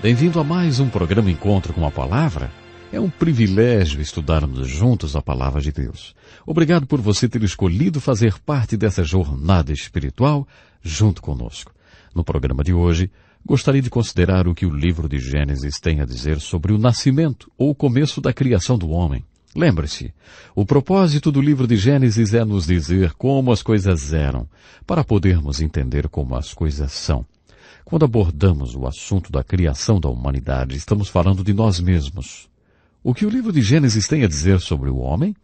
Bem-vindo a mais um programa Encontro com a Palavra. É um privilégio estudarmos juntos a Palavra de Deus. Obrigado por você ter escolhido fazer parte dessa jornada espiritual junto conosco. No programa de hoje, gostaria de considerar o que o livro de Gênesis tem a dizer sobre o nascimento ou o começo da criação do homem. Lembre-se, o propósito do livro de Gênesis é nos dizer como as coisas eram, para podermos entender como as coisas são. Quando abordamos o assunto da criação da humanidade, estamos falando de nós mesmos. O que o livro de Gênesis tem a dizer sobre o homem?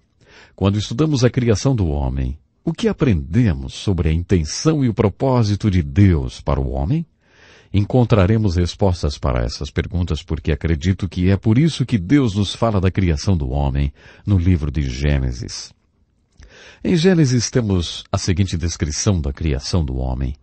Quando estudamos a criação do homem, o que aprendemos sobre a intenção e o propósito de Deus para o homem? Encontraremos respostas para essas perguntas porque acredito que é por isso que Deus nos fala da criação do homem no livro de Gênesis. Em Gênesis temos a seguinte descrição da criação do homem.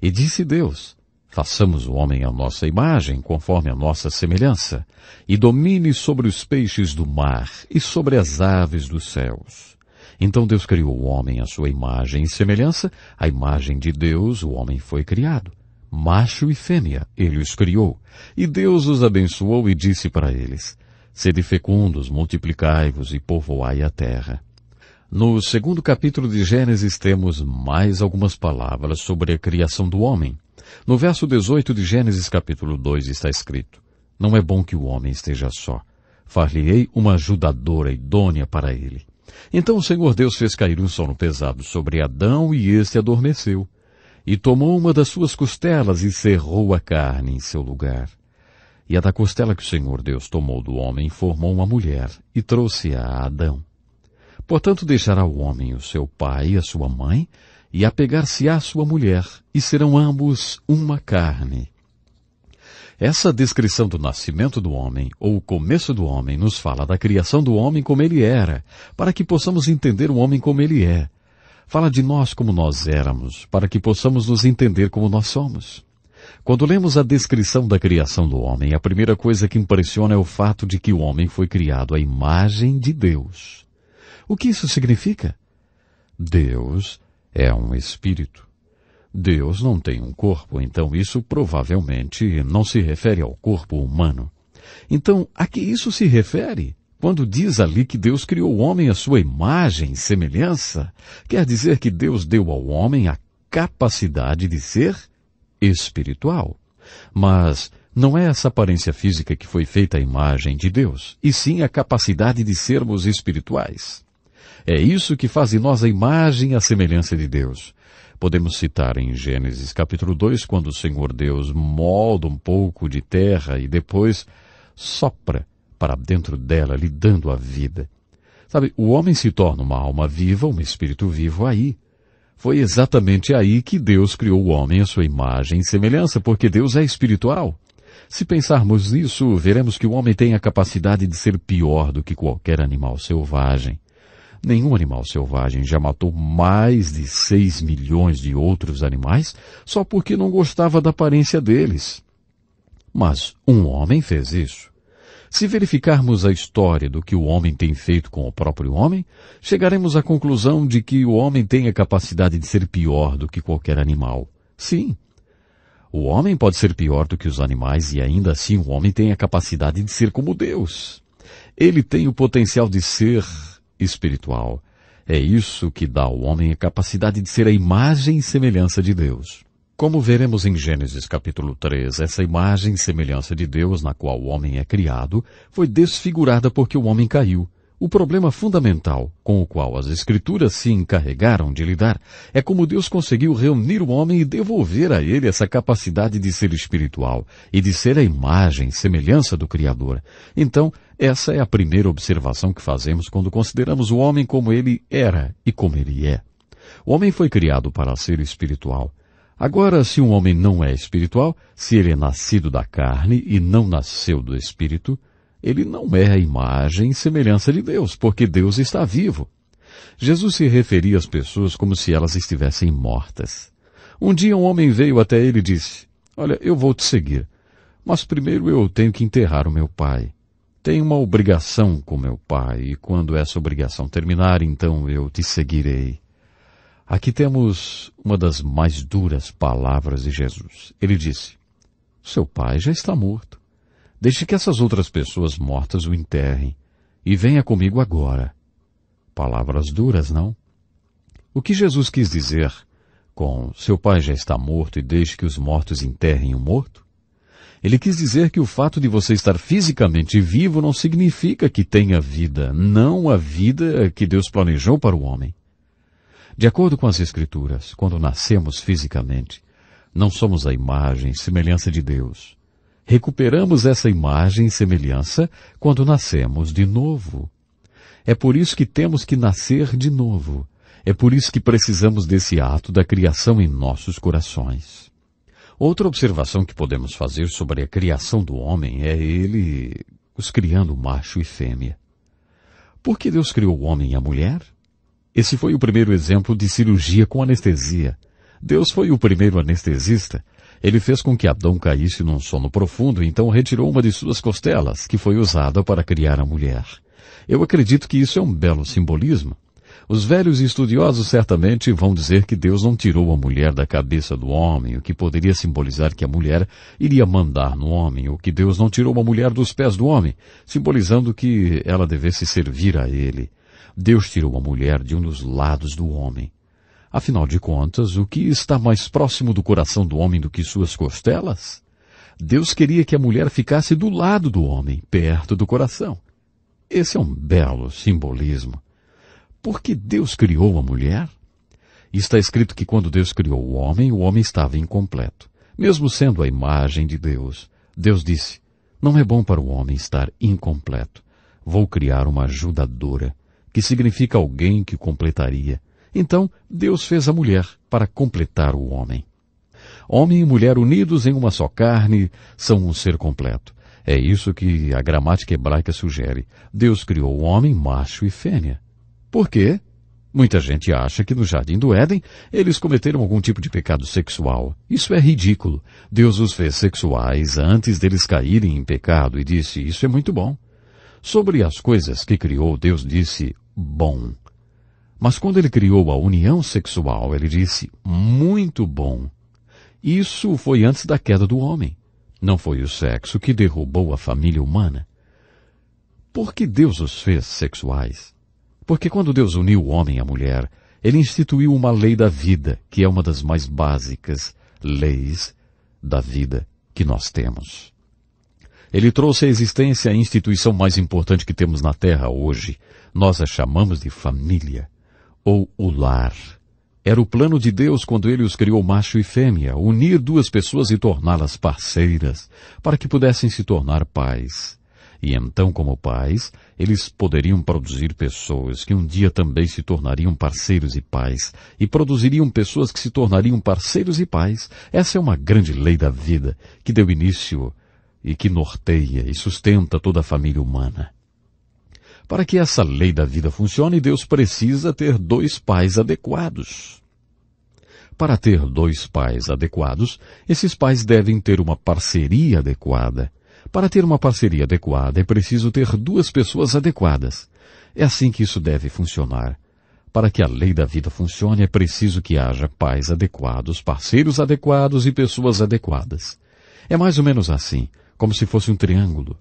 E disse Deus, Façamos o homem à nossa imagem, conforme a nossa semelhança, e domine sobre os peixes do mar e sobre as aves dos céus. Então Deus criou o homem à sua imagem e semelhança, a imagem de Deus o homem foi criado. Macho e fêmea, ele os criou. E Deus os abençoou e disse para eles, Sede fecundos, multiplicai-vos e povoai a terra. No segundo capítulo de Gênesis temos mais algumas palavras sobre a criação do homem. No verso 18 de Gênesis capítulo 2 está escrito, Não é bom que o homem esteja só. Far-lhe-ei uma ajudadora idônea para ele. Então o Senhor Deus fez cair um sono pesado sobre Adão e este adormeceu. E tomou uma das suas costelas e cerrou a carne em seu lugar. E a da costela que o Senhor Deus tomou do homem formou uma mulher e trouxe-a a Adão. Portanto deixará o homem o seu pai e a sua mãe e apegar se à sua mulher, e serão ambos uma carne. Essa descrição do nascimento do homem, ou o começo do homem, nos fala da criação do homem como ele era, para que possamos entender o homem como ele é. Fala de nós como nós éramos, para que possamos nos entender como nós somos. Quando lemos a descrição da criação do homem, a primeira coisa que impressiona é o fato de que o homem foi criado à imagem de Deus. O que isso significa? Deus é um espírito. Deus não tem um corpo, então isso provavelmente não se refere ao corpo humano. Então, a que isso se refere? Quando diz ali que Deus criou o homem à sua imagem e semelhança, quer dizer que Deus deu ao homem a capacidade de ser espiritual. Mas não é essa aparência física que foi feita a imagem de Deus, e sim a capacidade de sermos espirituais. É isso que faz em nós a imagem e a semelhança de Deus. Podemos citar em Gênesis capítulo 2, quando o Senhor Deus molda um pouco de terra e depois sopra para dentro dela, lhe dando a vida. Sabe, o homem se torna uma alma viva, um espírito vivo aí. Foi exatamente aí que Deus criou o homem à sua imagem e semelhança, porque Deus é espiritual. Se pensarmos nisso, veremos que o homem tem a capacidade de ser pior do que qualquer animal selvagem. Nenhum animal selvagem já matou mais de 6 milhões de outros animais só porque não gostava da aparência deles. Mas um homem fez isso. Se verificarmos a história do que o homem tem feito com o próprio homem, chegaremos à conclusão de que o homem tem a capacidade de ser pior do que qualquer animal. Sim, o homem pode ser pior do que os animais e ainda assim o homem tem a capacidade de ser como Deus. Ele tem o potencial de ser espiritual. É isso que dá ao homem a capacidade de ser a imagem e semelhança de Deus. Como veremos em Gênesis capítulo 3, essa imagem e semelhança de Deus na qual o homem é criado foi desfigurada porque o homem caiu. O problema fundamental com o qual as Escrituras se encarregaram de lidar é como Deus conseguiu reunir o homem e devolver a ele essa capacidade de ser espiritual e de ser a imagem, semelhança do Criador. Então, essa é a primeira observação que fazemos quando consideramos o homem como ele era e como ele é. O homem foi criado para ser espiritual. Agora, se um homem não é espiritual, se ele é nascido da carne e não nasceu do espírito, ele não é a imagem e semelhança de Deus, porque Deus está vivo. Jesus se referia às pessoas como se elas estivessem mortas. Um dia um homem veio até ele e disse, Olha, eu vou te seguir, mas primeiro eu tenho que enterrar o meu pai. Tenho uma obrigação com meu pai, e quando essa obrigação terminar, então eu te seguirei. Aqui temos uma das mais duras palavras de Jesus. Ele disse, Seu pai já está morto. Deixe que essas outras pessoas mortas o enterrem e venha comigo agora. Palavras duras, não? O que Jesus quis dizer com seu pai já está morto e deixe que os mortos enterrem o morto? Ele quis dizer que o fato de você estar fisicamente vivo não significa que tenha vida, não a vida que Deus planejou para o homem. De acordo com as Escrituras, quando nascemos fisicamente, não somos a imagem semelhança de Deus. Recuperamos essa imagem e semelhança quando nascemos de novo. É por isso que temos que nascer de novo. É por isso que precisamos desse ato da criação em nossos corações. Outra observação que podemos fazer sobre a criação do homem é ele os criando macho e fêmea. Por que Deus criou o homem e a mulher? Esse foi o primeiro exemplo de cirurgia com anestesia. Deus foi o primeiro anestesista ele fez com que Adão caísse num sono profundo, então retirou uma de suas costelas, que foi usada para criar a mulher. Eu acredito que isso é um belo simbolismo. Os velhos estudiosos certamente vão dizer que Deus não tirou a mulher da cabeça do homem, o que poderia simbolizar que a mulher iria mandar no homem, ou que Deus não tirou a mulher dos pés do homem, simbolizando que ela devesse servir a ele. Deus tirou a mulher de um dos lados do homem. Afinal de contas, o que está mais próximo do coração do homem do que suas costelas? Deus queria que a mulher ficasse do lado do homem, perto do coração. Esse é um belo simbolismo. Por que Deus criou a mulher? Está escrito que quando Deus criou o homem, o homem estava incompleto. Mesmo sendo a imagem de Deus, Deus disse, não é bom para o homem estar incompleto. Vou criar uma ajudadora, que significa alguém que completaria então, Deus fez a mulher para completar o homem. Homem e mulher unidos em uma só carne são um ser completo. É isso que a gramática hebraica sugere. Deus criou o homem macho e fêmea. Por quê? Muita gente acha que no Jardim do Éden eles cometeram algum tipo de pecado sexual. Isso é ridículo. Deus os fez sexuais antes deles caírem em pecado e disse: Isso é muito bom. Sobre as coisas que criou, Deus disse: Bom. Mas quando ele criou a união sexual, ele disse, muito bom. Isso foi antes da queda do homem. Não foi o sexo que derrubou a família humana. Por que Deus os fez sexuais? Porque quando Deus uniu o homem à mulher, ele instituiu uma lei da vida, que é uma das mais básicas leis da vida que nós temos. Ele trouxe à existência a instituição mais importante que temos na Terra hoje. Nós a chamamos de família ou o lar. Era o plano de Deus quando ele os criou macho e fêmea, unir duas pessoas e torná-las parceiras, para que pudessem se tornar pais. E então, como pais, eles poderiam produzir pessoas que um dia também se tornariam parceiros e pais, e produziriam pessoas que se tornariam parceiros e pais. Essa é uma grande lei da vida que deu início e que norteia e sustenta toda a família humana. Para que essa lei da vida funcione, Deus precisa ter dois pais adequados. Para ter dois pais adequados, esses pais devem ter uma parceria adequada. Para ter uma parceria adequada, é preciso ter duas pessoas adequadas. É assim que isso deve funcionar. Para que a lei da vida funcione, é preciso que haja pais adequados, parceiros adequados e pessoas adequadas. É mais ou menos assim, como se fosse um triângulo.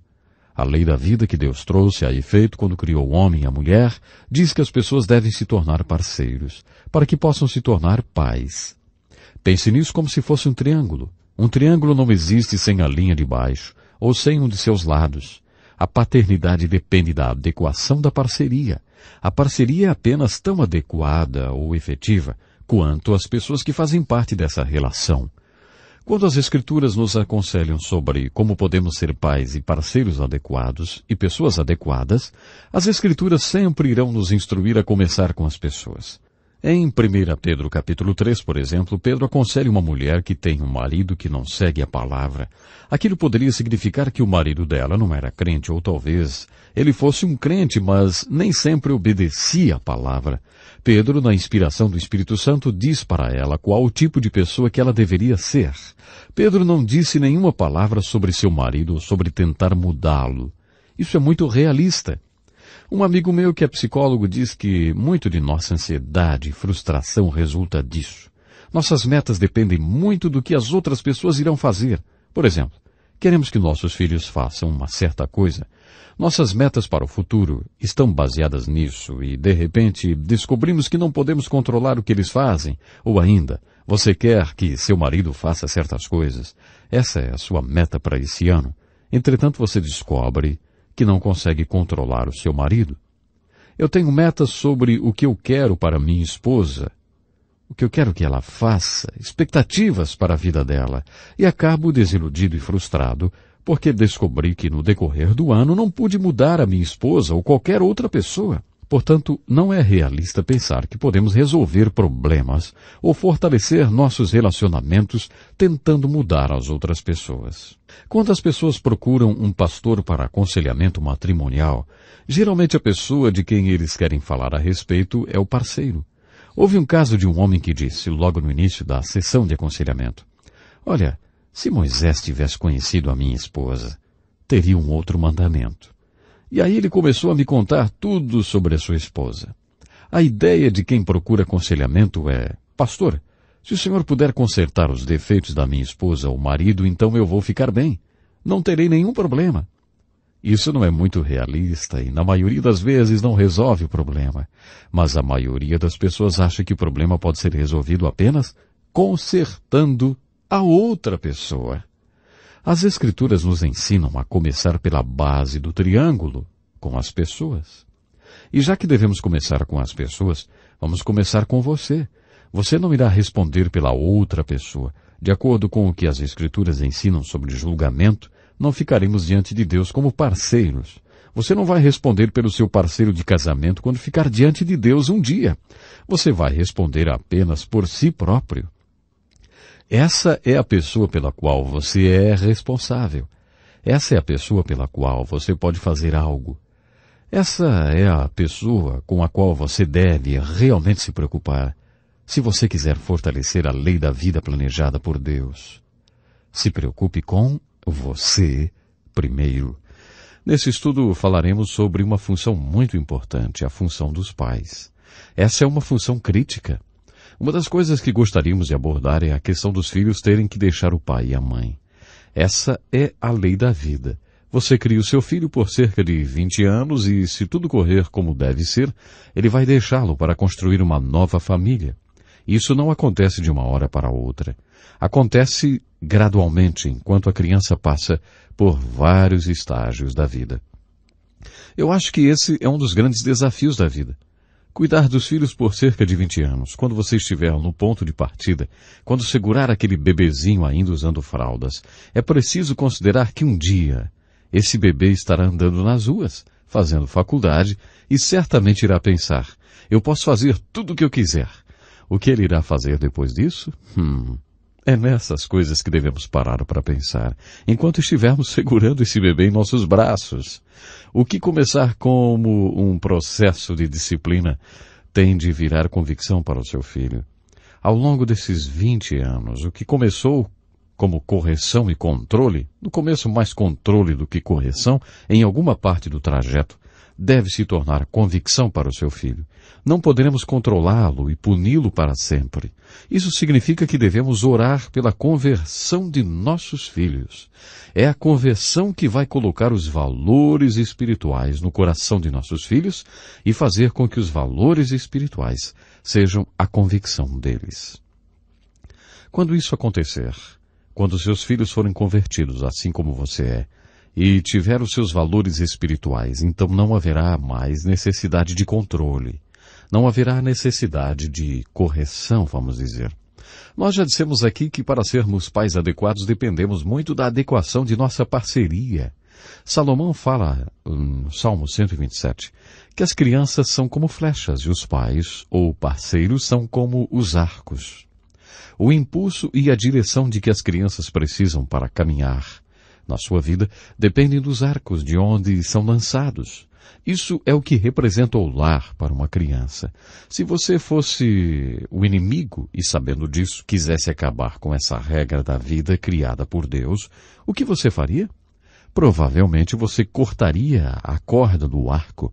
A lei da vida que Deus trouxe a efeito quando criou o homem e a mulher diz que as pessoas devem se tornar parceiros, para que possam se tornar pais. Pense nisso como se fosse um triângulo. Um triângulo não existe sem a linha de baixo, ou sem um de seus lados. A paternidade depende da adequação da parceria. A parceria é apenas tão adequada ou efetiva quanto as pessoas que fazem parte dessa relação. Quando as Escrituras nos aconselham sobre como podemos ser pais e parceiros adequados e pessoas adequadas, as Escrituras sempre irão nos instruir a começar com as pessoas. Em 1 Pedro capítulo 3, por exemplo, Pedro aconselha uma mulher que tem um marido que não segue a palavra. Aquilo poderia significar que o marido dela não era crente, ou talvez ele fosse um crente, mas nem sempre obedecia a palavra. Pedro, na inspiração do Espírito Santo, diz para ela qual o tipo de pessoa que ela deveria ser. Pedro não disse nenhuma palavra sobre seu marido ou sobre tentar mudá-lo. Isso é muito realista. Um amigo meu que é psicólogo diz que muito de nossa ansiedade e frustração resulta disso. Nossas metas dependem muito do que as outras pessoas irão fazer. Por exemplo, queremos que nossos filhos façam uma certa coisa. Nossas metas para o futuro estão baseadas nisso e, de repente, descobrimos que não podemos controlar o que eles fazem. Ou ainda, você quer que seu marido faça certas coisas. Essa é a sua meta para esse ano. Entretanto, você descobre que não consegue controlar o seu marido. Eu tenho metas sobre o que eu quero para minha esposa, o que eu quero que ela faça, expectativas para a vida dela, e acabo desiludido e frustrado porque descobri que no decorrer do ano não pude mudar a minha esposa ou qualquer outra pessoa. Portanto, não é realista pensar que podemos resolver problemas ou fortalecer nossos relacionamentos tentando mudar as outras pessoas. Quando as pessoas procuram um pastor para aconselhamento matrimonial, geralmente a pessoa de quem eles querem falar a respeito é o parceiro. Houve um caso de um homem que disse, logo no início da sessão de aconselhamento, Olha, se Moisés tivesse conhecido a minha esposa, teria um outro mandamento. E aí ele começou a me contar tudo sobre a sua esposa. A ideia de quem procura aconselhamento é: Pastor, se o senhor puder consertar os defeitos da minha esposa ou marido, então eu vou ficar bem. Não terei nenhum problema. Isso não é muito realista e, na maioria das vezes, não resolve o problema. Mas a maioria das pessoas acha que o problema pode ser resolvido apenas consertando a outra pessoa. As Escrituras nos ensinam a começar pela base do triângulo, com as pessoas. E já que devemos começar com as pessoas, vamos começar com você. Você não irá responder pela outra pessoa. De acordo com o que as Escrituras ensinam sobre julgamento, não ficaremos diante de Deus como parceiros. Você não vai responder pelo seu parceiro de casamento quando ficar diante de Deus um dia. Você vai responder apenas por si próprio. Essa é a pessoa pela qual você é responsável. Essa é a pessoa pela qual você pode fazer algo. Essa é a pessoa com a qual você deve realmente se preocupar, se você quiser fortalecer a lei da vida planejada por Deus. Se preocupe com você primeiro. Nesse estudo falaremos sobre uma função muito importante, a função dos pais. Essa é uma função crítica. Uma das coisas que gostaríamos de abordar é a questão dos filhos terem que deixar o pai e a mãe. Essa é a lei da vida. Você cria o seu filho por cerca de 20 anos e, se tudo correr como deve ser, ele vai deixá-lo para construir uma nova família. Isso não acontece de uma hora para outra. Acontece gradualmente, enquanto a criança passa por vários estágios da vida. Eu acho que esse é um dos grandes desafios da vida. Cuidar dos filhos por cerca de 20 anos, quando você estiver no ponto de partida, quando segurar aquele bebezinho ainda usando fraldas, é preciso considerar que um dia esse bebê estará andando nas ruas, fazendo faculdade e certamente irá pensar: eu posso fazer tudo o que eu quiser. O que ele irá fazer depois disso? Hum, é nessas coisas que devemos parar para pensar, enquanto estivermos segurando esse bebê em nossos braços. O que começar como um processo de disciplina tem de virar convicção para o seu filho. Ao longo desses 20 anos, o que começou como correção e controle, no começo mais controle do que correção, em alguma parte do trajeto, deve se tornar convicção para o seu filho. Não poderemos controlá-lo e puni-lo para sempre. Isso significa que devemos orar pela conversão de nossos filhos. É a conversão que vai colocar os valores espirituais no coração de nossos filhos e fazer com que os valores espirituais sejam a convicção deles. Quando isso acontecer, quando seus filhos forem convertidos, assim como você é, e tiver os seus valores espirituais, então não haverá mais necessidade de controle. Não haverá necessidade de correção, vamos dizer. Nós já dissemos aqui que para sermos pais adequados dependemos muito da adequação de nossa parceria. Salomão fala, no hum, Salmo 127, que as crianças são como flechas e os pais ou parceiros são como os arcos. O impulso e a direção de que as crianças precisam para caminhar na sua vida dependem dos arcos de onde são lançados. Isso é o que representa o lar para uma criança. Se você fosse o inimigo e, sabendo disso, quisesse acabar com essa regra da vida criada por Deus, o que você faria? Provavelmente você cortaria a corda do arco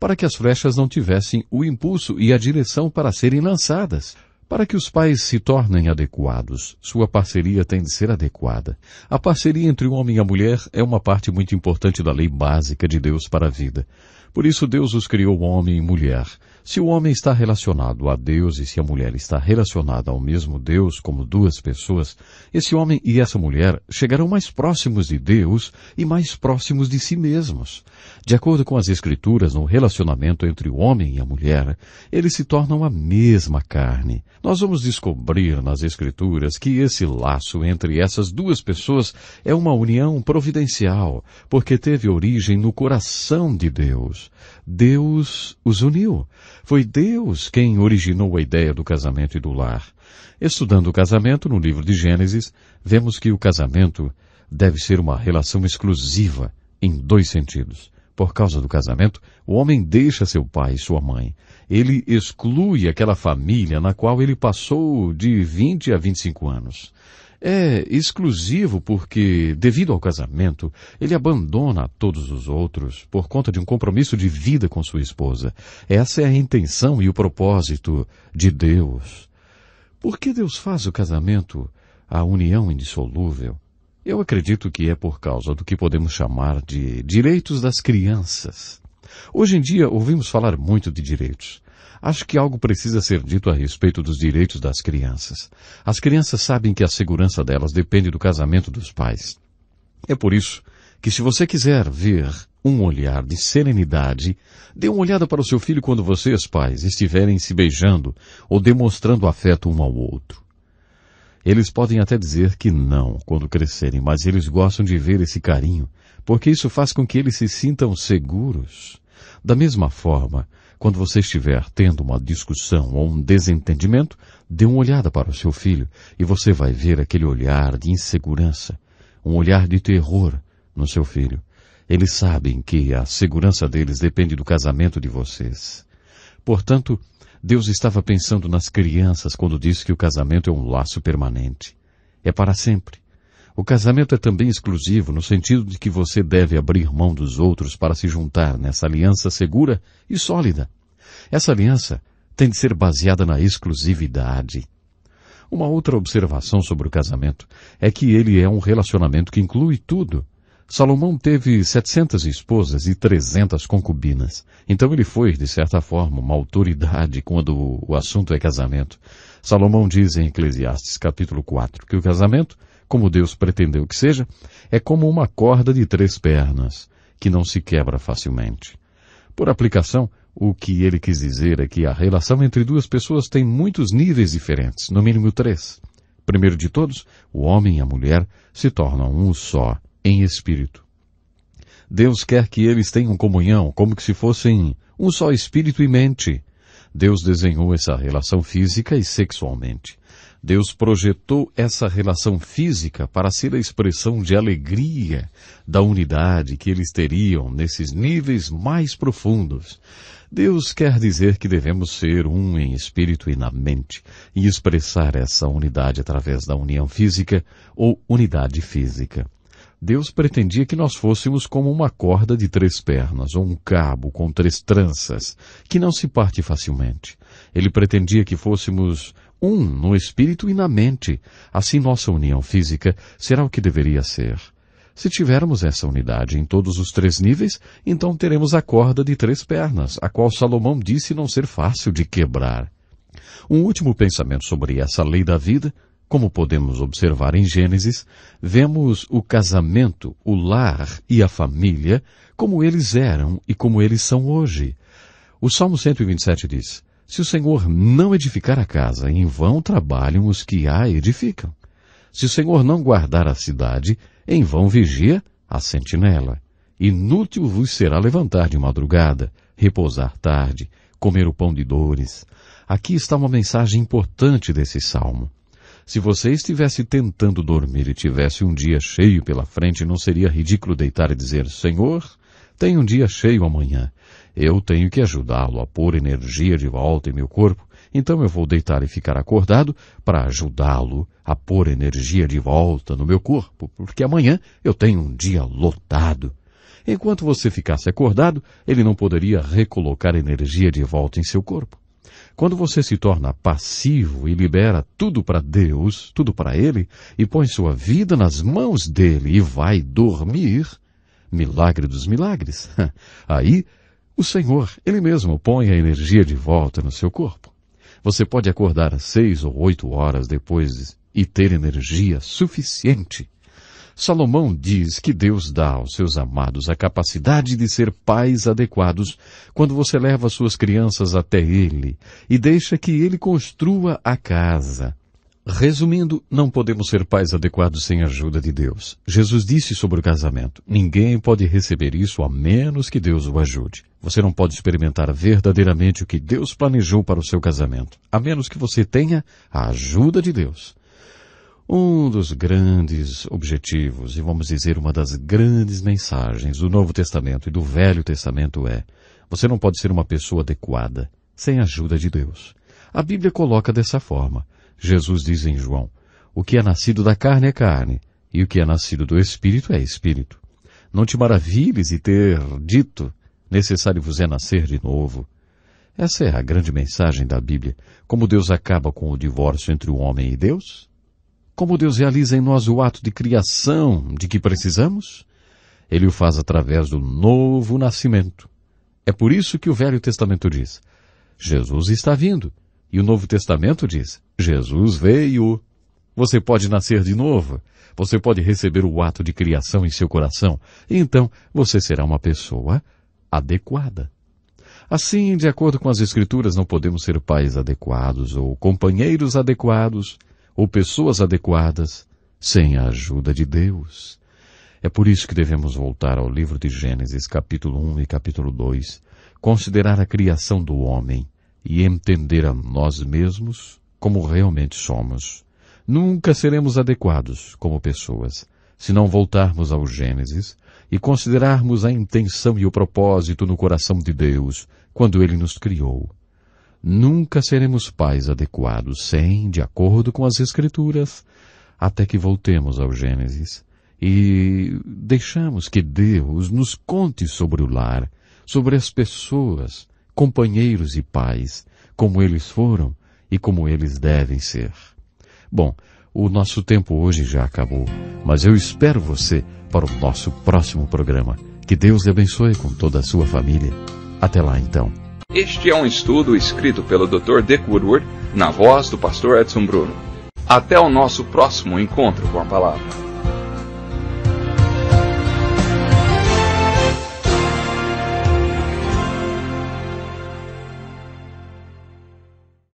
para que as flechas não tivessem o impulso e a direção para serem lançadas. Para que os pais se tornem adequados, sua parceria tem de ser adequada. A parceria entre o homem e a mulher é uma parte muito importante da lei básica de Deus para a vida. Por isso Deus os criou homem e mulher. Se o homem está relacionado a Deus e se a mulher está relacionada ao mesmo Deus como duas pessoas, esse homem e essa mulher chegarão mais próximos de Deus e mais próximos de si mesmos. De acordo com as Escrituras, no relacionamento entre o homem e a mulher, eles se tornam a mesma carne. Nós vamos descobrir nas Escrituras que esse laço entre essas duas pessoas é uma união providencial, porque teve origem no coração de Deus. Deus os uniu. Foi Deus quem originou a ideia do casamento e do lar. Estudando o casamento no livro de Gênesis, vemos que o casamento deve ser uma relação exclusiva em dois sentidos. Por causa do casamento, o homem deixa seu pai e sua mãe. Ele exclui aquela família na qual ele passou de 20 a 25 anos. É exclusivo porque, devido ao casamento, ele abandona todos os outros por conta de um compromisso de vida com sua esposa. Essa é a intenção e o propósito de Deus. Por que Deus faz o casamento a união indissolúvel? Eu acredito que é por causa do que podemos chamar de direitos das crianças. Hoje em dia ouvimos falar muito de direitos. Acho que algo precisa ser dito a respeito dos direitos das crianças. As crianças sabem que a segurança delas depende do casamento dos pais. É por isso que se você quiser ver um olhar de serenidade, dê uma olhada para o seu filho quando vocês, pais, estiverem se beijando ou demonstrando afeto um ao outro. Eles podem até dizer que não quando crescerem, mas eles gostam de ver esse carinho, porque isso faz com que eles se sintam seguros. Da mesma forma, quando você estiver tendo uma discussão ou um desentendimento, dê uma olhada para o seu filho e você vai ver aquele olhar de insegurança, um olhar de terror no seu filho. Eles sabem que a segurança deles depende do casamento de vocês. Portanto, Deus estava pensando nas crianças quando disse que o casamento é um laço permanente. É para sempre. O casamento é também exclusivo no sentido de que você deve abrir mão dos outros para se juntar nessa aliança segura e sólida. Essa aliança tem de ser baseada na exclusividade. Uma outra observação sobre o casamento é que ele é um relacionamento que inclui tudo. Salomão teve 700 esposas e 300 concubinas. Então ele foi, de certa forma, uma autoridade quando o assunto é casamento. Salomão diz em Eclesiastes capítulo 4 que o casamento, como Deus pretendeu que seja, é como uma corda de três pernas, que não se quebra facilmente. Por aplicação, o que ele quis dizer é que a relação entre duas pessoas tem muitos níveis diferentes, no mínimo três. Primeiro de todos, o homem e a mulher se tornam um só em espírito. Deus quer que eles tenham comunhão, como que se fossem um só espírito e mente. Deus desenhou essa relação física e sexualmente. Deus projetou essa relação física para ser a expressão de alegria da unidade que eles teriam nesses níveis mais profundos. Deus quer dizer que devemos ser um em espírito e na mente e expressar essa unidade através da união física ou unidade física. Deus pretendia que nós fôssemos como uma corda de três pernas ou um cabo com três tranças, que não se parte facilmente. Ele pretendia que fôssemos um no espírito e na mente. Assim nossa união física será o que deveria ser. Se tivermos essa unidade em todos os três níveis, então teremos a corda de três pernas, a qual Salomão disse não ser fácil de quebrar. Um último pensamento sobre essa lei da vida como podemos observar em Gênesis, vemos o casamento, o lar e a família como eles eram e como eles são hoje. O Salmo 127 diz: Se o Senhor não edificar a casa, em vão trabalham os que a edificam. Se o Senhor não guardar a cidade, em vão vigia a sentinela. Inútil vos será levantar de madrugada, repousar tarde, comer o pão de dores. Aqui está uma mensagem importante desse salmo. Se você estivesse tentando dormir e tivesse um dia cheio pela frente, não seria ridículo deitar e dizer: Senhor, tem um dia cheio amanhã. Eu tenho que ajudá-lo a pôr energia de volta em meu corpo, então eu vou deitar e ficar acordado para ajudá-lo a pôr energia de volta no meu corpo, porque amanhã eu tenho um dia lotado. Enquanto você ficasse acordado, ele não poderia recolocar energia de volta em seu corpo. Quando você se torna passivo e libera tudo para Deus, tudo para Ele, e põe sua vida nas mãos dele e vai dormir, milagre dos milagres, aí o Senhor, Ele mesmo, põe a energia de volta no seu corpo. Você pode acordar seis ou oito horas depois e ter energia suficiente Salomão diz que Deus dá aos seus amados a capacidade de ser pais adequados quando você leva suas crianças até ele e deixa que ele construa a casa. Resumindo, não podemos ser pais adequados sem a ajuda de Deus. Jesus disse sobre o casamento: ninguém pode receber isso a menos que Deus o ajude. Você não pode experimentar verdadeiramente o que Deus planejou para o seu casamento, a menos que você tenha a ajuda de Deus. Um dos grandes objetivos, e vamos dizer uma das grandes mensagens do Novo Testamento e do Velho Testamento é: você não pode ser uma pessoa adequada sem a ajuda de Deus. A Bíblia coloca dessa forma. Jesus diz em João: O que é nascido da carne é carne, e o que é nascido do espírito é espírito. Não te maravilhes e ter dito: necessário vos é nascer de novo. Essa é a grande mensagem da Bíblia. Como Deus acaba com o divórcio entre o homem e Deus, como Deus realiza em nós o ato de criação de que precisamos? Ele o faz através do novo nascimento. É por isso que o Velho Testamento diz: Jesus está vindo. E o Novo Testamento diz: Jesus veio. Você pode nascer de novo. Você pode receber o ato de criação em seu coração. E então você será uma pessoa adequada. Assim, de acordo com as Escrituras, não podemos ser pais adequados ou companheiros adequados ou pessoas adequadas sem a ajuda de Deus. É por isso que devemos voltar ao livro de Gênesis, capítulo 1 e capítulo 2, considerar a criação do homem e entender a nós mesmos como realmente somos. Nunca seremos adequados como pessoas se não voltarmos ao Gênesis e considerarmos a intenção e o propósito no coração de Deus quando ele nos criou. Nunca seremos pais adequados sem, de acordo com as Escrituras, até que voltemos ao Gênesis e deixamos que Deus nos conte sobre o lar, sobre as pessoas, companheiros e pais, como eles foram e como eles devem ser. Bom, o nosso tempo hoje já acabou, mas eu espero você para o nosso próximo programa. Que Deus lhe abençoe com toda a sua família. Até lá então. Este é um estudo escrito pelo Dr. Dick Woodward, na voz do pastor Edson Bruno. Até o nosso próximo encontro com a palavra.